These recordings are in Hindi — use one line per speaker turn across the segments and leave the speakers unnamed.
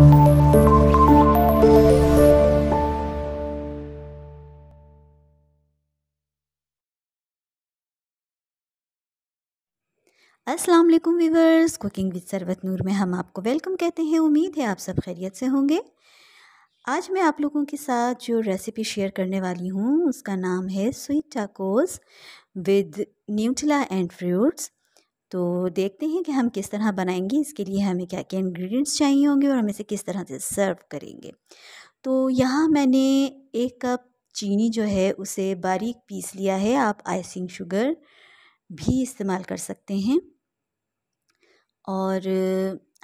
अस्सलाम वालेकुम viewers cooking with Sarwat Noor में हम आपको वेलकम कहते हैं उम्मीद है आप सब खैरियत से होंगे आज मैं आप लोगों के साथ जो रेसिपी शेयर करने वाली हूँ उसका नाम है sweet tacos with Nutella and fruits तो देखते हैं कि हम किस तरह बनाएंगे इसके लिए हमें क्या क्या इंग्रेडिएंट्स चाहिए होंगे और हम इसे किस तरह से सर्व करेंगे तो यहाँ मैंने एक कप चीनी जो है उसे बारीक पीस लिया है आप आइसिंग शुगर भी इस्तेमाल कर सकते हैं और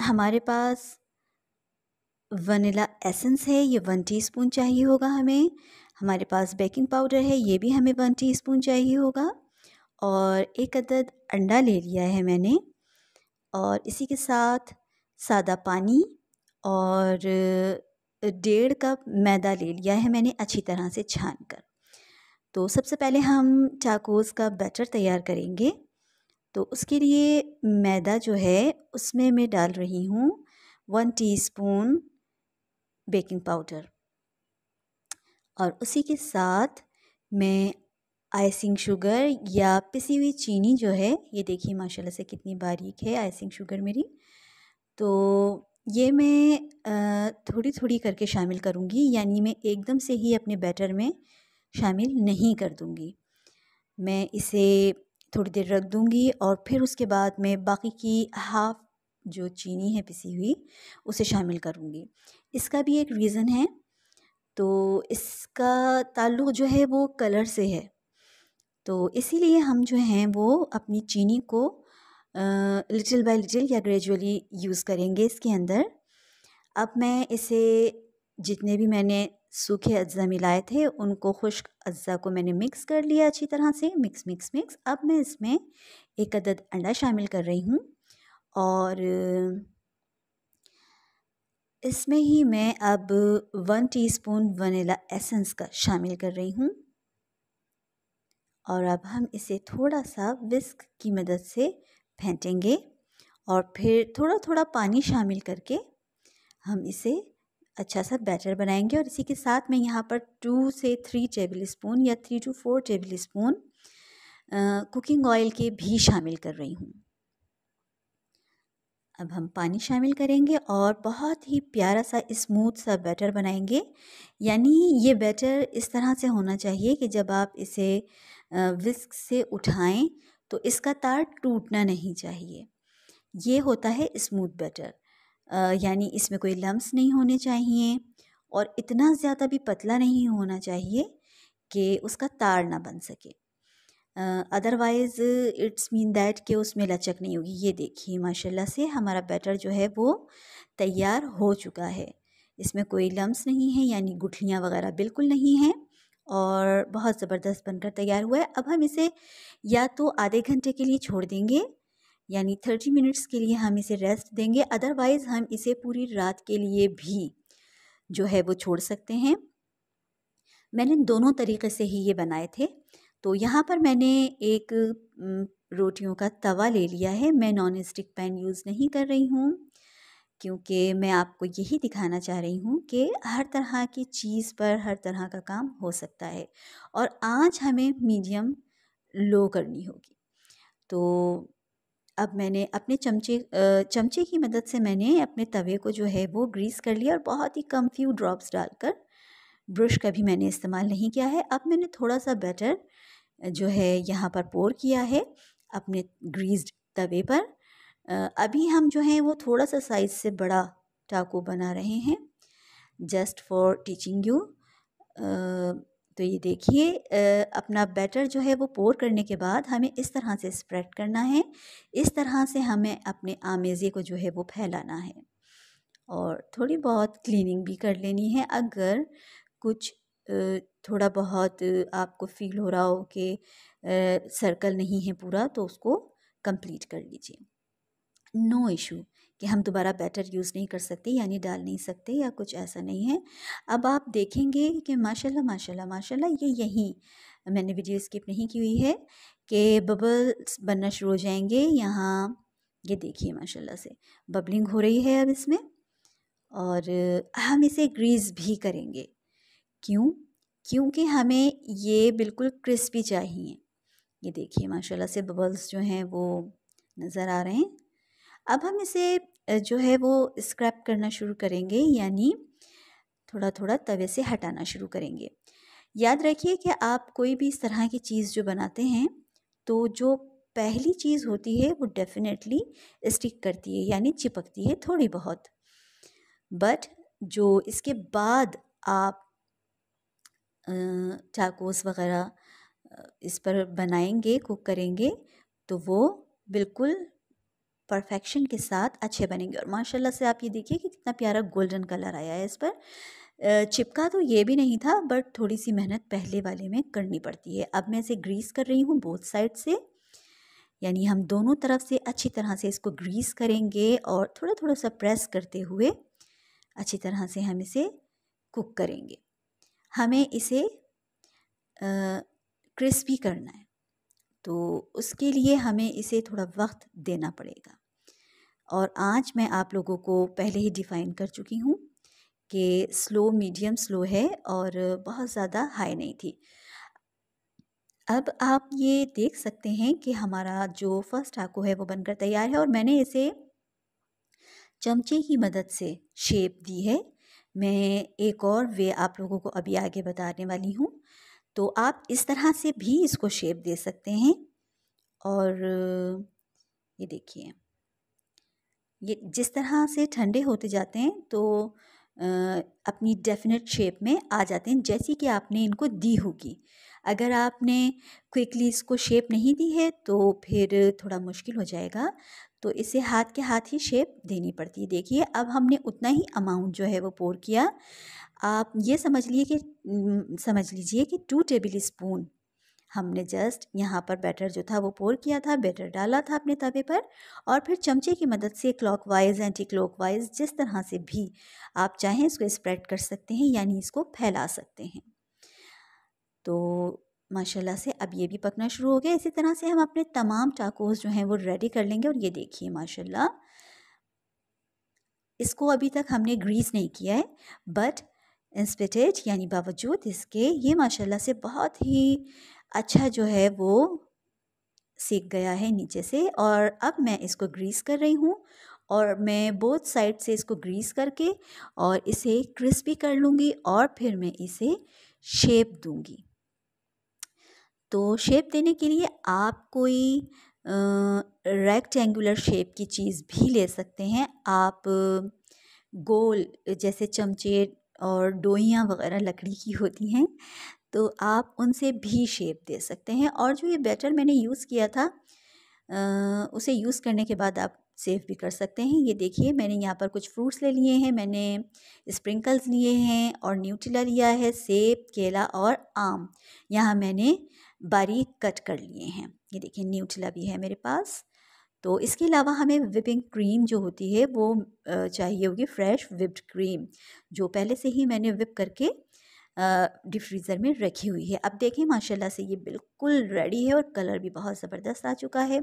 हमारे पास वनीला एसेंस है ये वन टीस्पून चाहिए होगा हमें हमारे पास बेकिंग पाउडर है ये भी हमें वन टीस्पून चाहिए होगा और एक अदद अंडा ले लिया है मैंने और इसी के साथ सादा पानी और डेढ़ कप मैदा ले लिया है मैंने अच्छी तरह से छान कर तो सबसे पहले हम चाकोस का बैटर तैयार करेंगे तो उसके लिए मैदा जो है उसमें मैं डाल रही हूँ वन टीस्पून बेकिंग पाउडर और उसी के साथ मैं आइसिंग शुगर या पिसी हुई चीनी जो है ये देखिए माशाल्लाह से कितनी बारीक है आइसिंग शुगर मेरी तो ये मैं थोड़ी थोड़ी करके शामिल करूँगी यानी मैं एकदम से ही अपने बैटर में शामिल नहीं कर दूँगी मैं इसे थोड़ी देर रख दूँगी और फिर उसके बाद मैं बाकी की हाफ़ जो चीनी है पिसी हुई उसे शामिल करूँगी इसका भी एक रीज़न है तो इसका ताल्लुक़ जो है वो कलर से है तो इसीलिए हम जो हैं वो अपनी चीनी को लिटिल बाय लिटिल या ग्रेजुअली यूज़ करेंगे इसके अंदर अब मैं इसे जितने भी मैंने सूखे अज्जा मिलाए थे उनको खुश्क अज्जा को मैंने मिक्स कर लिया अच्छी तरह से मिक्स मिक्स मिक्स अब मैं इसमें एक अदद अंडा शामिल कर रही हूँ और इसमें ही मैं अब वन टीस्पून वनीला एसेंस का शामिल कर रही हूँ और अब हम इसे थोड़ा सा विस्क की मदद से फेंटेंगे और फिर थोड़ा थोड़ा पानी शामिल करके हम इसे अच्छा सा बैटर बनाएंगे और इसी के साथ मैं यहाँ पर टू से थ्री टेबल स्पून या three two four tablespoon cooking oil के भी शामिल कर रही हूँ अब हम पानी शामिल करेंगे और बहुत ही प्यारा सा स्मूथ सा बैटर बनाएंगे यानी ये बैटर इस तरह से होना चाहिए कि जब आप इसे विस्क से उठाएं तो इसका तार टूटना नहीं चाहिए ये होता है स्मूथ बटर यानी इसमें कोई लम्स नहीं होने चाहिए और इतना ज़्यादा भी पतला नहीं होना चाहिए कि उसका तार ना बन सके अदरवाइज़ इट्स मीन दैट कि उसमें लचक नहीं होगी ये देखिए माशाल्लाह से हमारा बैटर जो है वो तैयार हो चुका है इसमें कोई लम्स नहीं है यानी गुठलियाँ वगैरह बिल्कुल नहीं हैं और बहुत ज़बरदस्त बनकर तैयार हुआ है अब हम इसे या तो आधे घंटे के लिए छोड़ देंगे यानी थर्टी मिनट्स के लिए हम इसे रेस्ट देंगे अदरवाइज़ हम इसे पूरी रात के लिए भी जो है वो छोड़ सकते हैं मैंने दोनों तरीके से ही ये बनाए थे तो यहाँ पर मैंने एक रोटियों का तवा ले लिया है मैं नॉन स्टिक पैन यूज़ नहीं कर रही हूँ क्योंकि मैं आपको यही दिखाना चाह रही हूँ कि हर तरह की चीज़ पर हर तरह का काम हो सकता है और आज हमें मीडियम लो करनी होगी तो अब मैंने अपने चमचे चमचे की मदद से मैंने अपने तवे को जो है वो ग्रीस कर लिया और बहुत ही कम फ्यू ड्रॉप्स डालकर ब्रश का भी मैंने इस्तेमाल नहीं किया है अब मैंने थोड़ा सा बैटर जो है यहाँ पर पोर किया है अपने ग्रीस्ड तवे पर अभी हम जो हैं वो थोड़ा सा साइज़ से बड़ा टाकू बना रहे हैं जस्ट फॉर टीचिंग यू तो ये देखिए अपना बैटर जो है वो पोर करने के बाद हमें इस तरह से स्प्रेड करना है इस तरह से हमें अपने आमेज़े को जो है वो फैलाना है और थोड़ी बहुत क्लीनिंग भी कर लेनी है अगर कुछ थोड़ा बहुत आपको फील हो रहा हो कि सर्कल नहीं है पूरा तो उसको कंप्लीट कर लीजिए नो इशू कि हम दोबारा बैटर यूज़ नहीं कर सकते यानी डाल नहीं सकते या कुछ ऐसा नहीं है अब आप देखेंगे कि माशाल्लाह माशाल्लाह माशाल्लाह ये यहीं मैंने वीडियो स्किप नहीं की हुई है कि बबल्स बनना शुरू हो जाएंगे यहाँ ये देखिए माशाल्लाह से बबलिंग हो रही है अब इसमें और हम इसे ग्रीस भी करेंगे क्यों क्योंकि हमें ये बिल्कुल क्रिस्पी चाहिए ये देखिए माशाल्लाह से बबल्स जो हैं वो नज़र आ रहे हैं अब हम इसे जो है वो स्क्रैप करना शुरू करेंगे यानी थोड़ा थोड़ा तवे से हटाना शुरू करेंगे याद रखिए कि आप कोई भी इस तरह की चीज़ जो बनाते हैं तो जो पहली चीज़ होती है वो डेफिनेटली स्टिक करती है यानी चिपकती है थोड़ी बहुत बट जो इसके बाद आप चाकोस वगैरह इस पर बनाएंगे कुक करेंगे तो वो बिल्कुल परफेक्शन के साथ अच्छे बनेंगे और माशाल्लाह से आप ये देखिए कि कितना प्यारा गोल्डन कलर आया है इस पर चिपका तो ये भी नहीं था बट थोड़ी सी मेहनत पहले वाले में करनी पड़ती है अब मैं इसे ग्रीस कर रही हूँ बोथ साइड से यानी हम दोनों तरफ से अच्छी तरह से इसको ग्रीस करेंगे और थोड़ा थोड़ा सा प्रेस करते हुए अच्छी तरह से हम इसे कुक करेंगे हमें इसे क्रिस्पी करना है तो उसके लिए हमें इसे थोड़ा वक्त देना पड़ेगा और आज मैं आप लोगों को पहले ही डिफ़ाइन कर चुकी हूँ कि स्लो मीडियम स्लो है और बहुत ज़्यादा हाई नहीं थी अब आप ये देख सकते हैं कि हमारा जो फर्स्ट टाको है वो बनकर तैयार है और मैंने इसे चमचे की मदद से शेप दी है मैं एक और वे आप लोगों को अभी आगे बताने वाली हूँ तो आप इस तरह से भी इसको शेप दे सकते हैं और ये देखिए ये जिस तरह से ठंडे होते जाते हैं तो अपनी डेफिनेट शेप में आ जाते हैं जैसी कि आपने इनको दी होगी अगर आपने क्विकली इसको शेप नहीं दी है तो फिर थोड़ा मुश्किल हो जाएगा तो इसे हाथ के हाथ ही शेप देनी पड़ती है देखिए अब हमने उतना ही अमाउंट जो है वो पोर किया आप ये समझ लिए कि समझ लीजिए कि टू टेबल स्पून हमने जस्ट यहाँ पर बैटर जो था वो पोर किया था बैटर डाला था अपने तवे पर और फिर चमचे की मदद से clockwise anticlockwise जिस तरह से भी आप चाहें इसको स्प्रेड कर सकते हैं यानी इसको फैला सकते हैं तो माशाल्लाह से अब ये भी पकना शुरू हो गया इसी तरह से हम अपने तमाम टाकोस जो हैं वो रेडी कर लेंगे और ये देखिए माशाल्लाह इसको अभी तक हमने ग्रीस नहीं किया है बट इंस्पिटेड यानी बावजूद इसके ये माशाल्लाह से बहुत ही अच्छा जो है वो सीख गया है नीचे से और अब मैं इसको ग्रीस कर रही हूँ और मैं बोथ साइड से इसको ग्रीस करके और इसे क्रिस्पी कर लूँगी और फिर मैं इसे शेप दूँगी तो शेप देने के लिए आप कोई रेक्टेंगुलर शेप की चीज़ भी ले सकते हैं आप गोल जैसे चमचे और डोइयाँ वगैरह लकड़ी की होती हैं तो आप उनसे भी शेप दे सकते हैं और जो ये बैटर मैंने यूज़ किया था आ, उसे यूज़ करने के बाद आप सेव भी कर सकते हैं ये देखिए मैंने यहाँ पर कुछ फ्रूट्स ले लिए हैं मैंने स्प्रिंकल्स लिए हैं और न्यूट्रिला लिया है सेब केला और आम यहाँ मैंने बारीक कट कर लिए हैं ये देखिए न्यूटला भी है मेरे पास तो इसके अलावा हमें विपिंग क्रीम जो होती है वो चाहिए होगी फ्रेश विप्ड क्रीम जो पहले से ही मैंने विप करके डिप फ्रीज़र में रखी हुई है अब देखें माशाल्लाह से ये बिल्कुल रेडी है और कलर भी बहुत ज़बरदस्त आ चुका है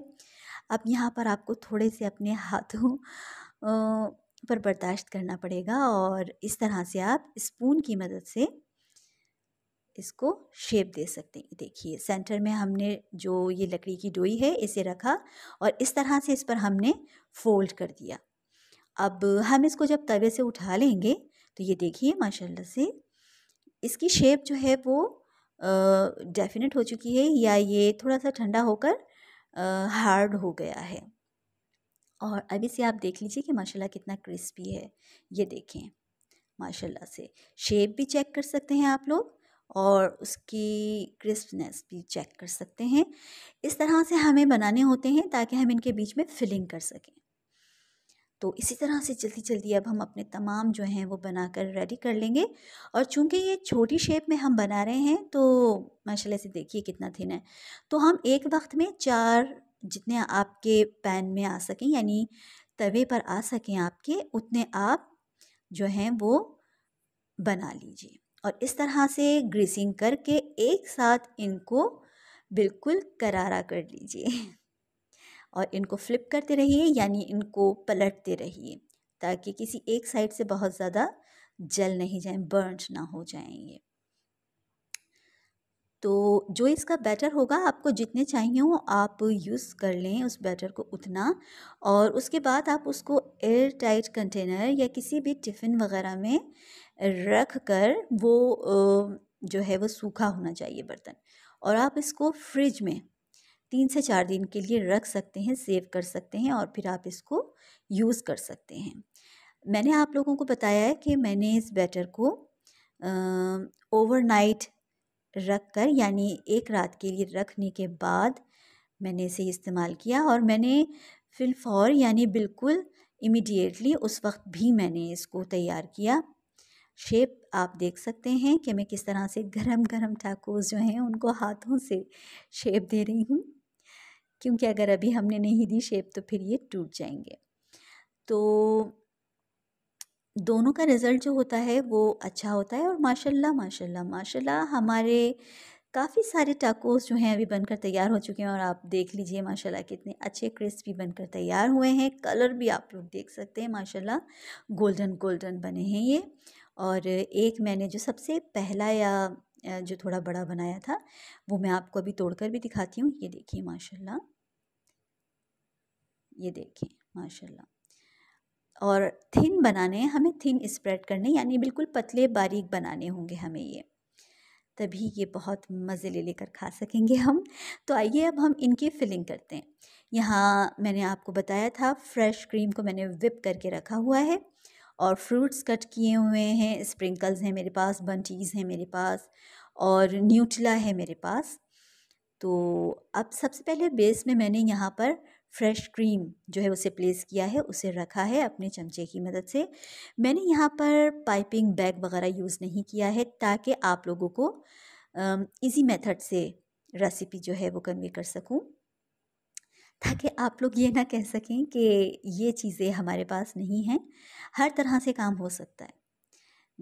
अब यहाँ पर आपको थोड़े से अपने हाथों पर बर्दाश्त करना पड़ेगा और इस तरह से आप स्पून की मदद से इसको शेप दे सकते हैं देखिए सेंटर में हमने जो ये लकड़ी की डोई है इसे रखा और इस तरह से इस पर हमने फोल्ड कर दिया अब हम इसको जब तवे से उठा लेंगे तो ये देखिए माशाल्लाह से इसकी शेप जो है वो डेफिनेट हो चुकी है या ये थोड़ा सा ठंडा होकर हार्ड हो गया है और अभी से आप देख लीजिए कि माशाल्लाह कितना क्रिस्पी है ये देखें माशाल्लाह से शेप भी चेक कर सकते हैं आप लोग और उसकी क्रिस्पनेस भी चेक कर सकते हैं इस तरह से हमें बनाने होते हैं ताकि हम इनके बीच में फिलिंग कर सकें तो इसी तरह से जल्दी जल्दी अब हम अपने तमाम जो हैं वो बनाकर रेडी कर लेंगे और चूंकि ये छोटी शेप में हम बना रहे हैं तो माशाल्लाह से देखिए कितना थिन है तो हम एक वक्त में चार जितने आपके पैन में आ सकें यानी तवे पर आ सकें आपके उतने आप जो हैं वो बना लीजिए और इस तरह से ग्रीसिंग करके एक साथ इनको बिल्कुल करारा कर लीजिए और इनको फ्लिप करते रहिए यानी इनको पलटते रहिए ताकि किसी एक साइड से बहुत ज़्यादा जल नहीं जाए बर्न ना हो जाएंगे तो जो इसका बैटर होगा आपको जितने चाहिए हो आप यूज़ कर लें उस बैटर को उतना और उसके बाद आप उसको एयर टाइट कंटेनर या किसी भी टिफ़िन वगैरह में रख कर वो जो है वो सूखा होना चाहिए बर्तन और आप इसको फ्रिज में तीन से चार दिन के लिए रख सकते हैं सेव कर सकते हैं और फिर आप इसको यूज़ कर सकते हैं मैंने आप लोगों को बताया है कि मैंने इस बैटर को ओवरनाइट रख कर यानी एक रात के लिए रखने के बाद मैंने इसे इस्तेमाल किया और मैंने फिलफॉर यानी बिल्कुल इमीडिएटली उस वक्त भी मैंने इसको तैयार किया शेप आप देख सकते हैं कि मैं किस तरह से गरम गरम टाकोस जो हैं उनको हाथों से शेप दे रही हूँ क्योंकि अगर अभी हमने नहीं दी शेप तो फिर ये टूट जाएंगे तो दोनों का रिज़ल्ट जो होता है वो अच्छा होता है और माशाल्लाह माशाल्लाह माशाल्लाह हमारे काफ़ी सारे टाकोस जो हैं अभी बनकर तैयार हो चुके हैं और आप देख लीजिए माशाल्लाह कितने अच्छे क्रिस्पी बनकर तैयार हुए हैं कलर भी आप लोग देख सकते हैं माशाल्लाह गोल्डन गोल्डन बने हैं ये और एक मैंने जो सबसे पहला या जो थोड़ा बड़ा बनाया था वो मैं आपको अभी तोड़ भी दिखाती हूँ ये देखिए माशा ये देखिए माशा और थिन बनाने हैं हमें थिन स्प्रेड करने यानी बिल्कुल पतले बारीक बनाने होंगे हमें ये तभी ये बहुत मज़े ले लेकर खा सकेंगे हम तो आइए अब हम इनकी फिलिंग करते हैं यहाँ मैंने आपको बताया था फ्रेश क्रीम को मैंने विप करके रखा हुआ है और फ्रूट्स कट किए हुए हैं स्प्रिंकल्स हैं मेरे पास बंटीज़ हैं मेरे पास और न्यूटला है मेरे पास तो अब सबसे पहले बेस में मैंने यहाँ पर फ्रेश क्रीम जो है उसे प्लेस किया है उसे रखा है अपने चमचे की मदद से मैंने यहाँ पर पाइपिंग बैग वगैरह यूज़ नहीं किया है ताकि आप लोगों को इजी मेथड से रेसिपी जो है वो कन्वे कर सकूँ ताकि आप लोग ये ना कह सकें कि ये चीज़ें हमारे पास नहीं हैं हर तरह से काम हो सकता है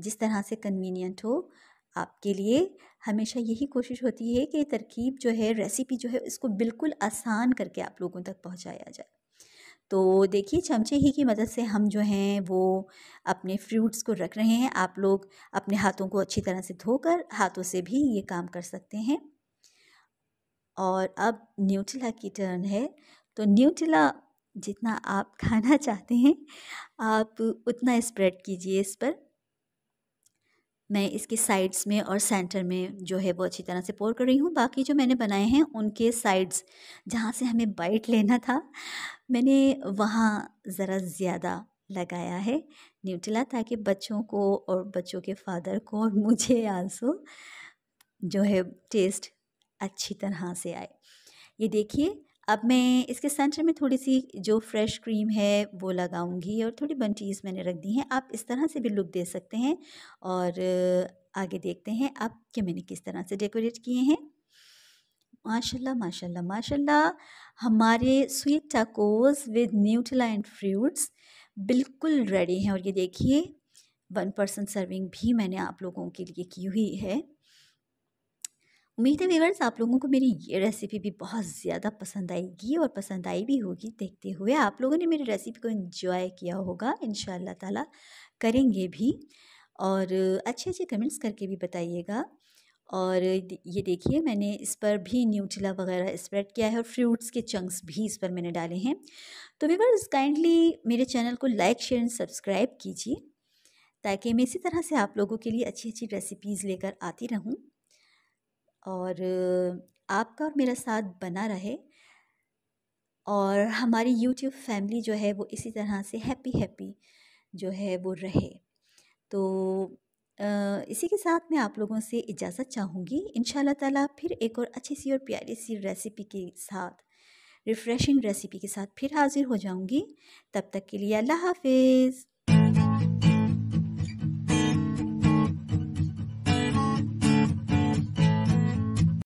जिस तरह से कन्वीनियंट हो आपके लिए हमेशा यही कोशिश होती है कि तरकीब जो है रेसिपी जो है इसको बिल्कुल आसान करके आप लोगों तक पहुंचाया जाए तो देखिए चमचे ही की मदद से हम जो हैं वो अपने फ्रूट्स को रख रहे हैं आप लोग अपने हाथों को अच्छी तरह से धोकर हाथों से भी ये काम कर सकते हैं और अब न्यूटिला की टर्न है तो न्यूटिला जितना आप खाना चाहते हैं आप उतना स्प्रेड कीजिए इस पर मैं इसके साइड्स में और सेंटर में जो है वो अच्छी तरह से पोर कर रही हूँ बाकी जो मैंने बनाए हैं उनके साइड्स जहाँ से हमें बाइट लेना था मैंने वहाँ ज़रा ज़्यादा लगाया है न्यूटिला ताकि बच्चों को और बच्चों के फादर को और मुझे आंसू जो है टेस्ट अच्छी तरह से आए ये देखिए अब मैं इसके सेंटर में थोड़ी सी जो फ्रेश क्रीम है वो लगाऊंगी और थोड़ी बंटीज मैंने रख दी हैं आप इस तरह से भी लुक दे सकते हैं और आगे देखते हैं अब कि मैंने किस तरह से डेकोरेट किए हैं माशाल्लाह माशाल्लाह माशाल्लाह हमारे sweet tacos with Nutella and fruits बिल्कुल रेडी हैं और ये देखिए वन पर्सन सर्विंग भी मैंने आप लोगों के लिए की हुई है उम्मीद है व्यवर्स आप लोगों को मेरी ये रेसिपी भी बहुत ज़्यादा पसंद आएगी और पसंद आई भी होगी देखते हुए आप लोगों ने मेरी रेसिपी को इन्जॉय किया होगा इन ताला करेंगे भी और अच्छे अच्छे कमेंट्स करके भी बताइएगा और ये देखिए मैंने इस पर भी न्यूटिला वगैरह स्प्रेड किया है और फ्रूट्स के चंक्स भी इस पर मैंने डाले हैं तो व्यूवर्स काइंडली मेरे चैनल को लाइक शेयर एंड सब्सक्राइब कीजिए ताकि मैं इसी तरह से आप लोगों के लिए अच्छी अच्छी रेसिपीज़ लेकर आती रहूँ और आपका और मेरा साथ बना रहे और हमारी यूट्यूब फैमिली जो है वो इसी तरह से हैप्पी हैप्पी जो है वो रहे तो इसी के साथ मैं आप लोगों से इजाज़त चाहूँगी इन ताला फिर एक और अच्छी सी और प्यारी सी रेसिपी के साथ रिफ़्रेशिंग रेसिपी के साथ फिर हाज़िर हो जाऊँगी तब तक के लिए अल्लाह हाफिज़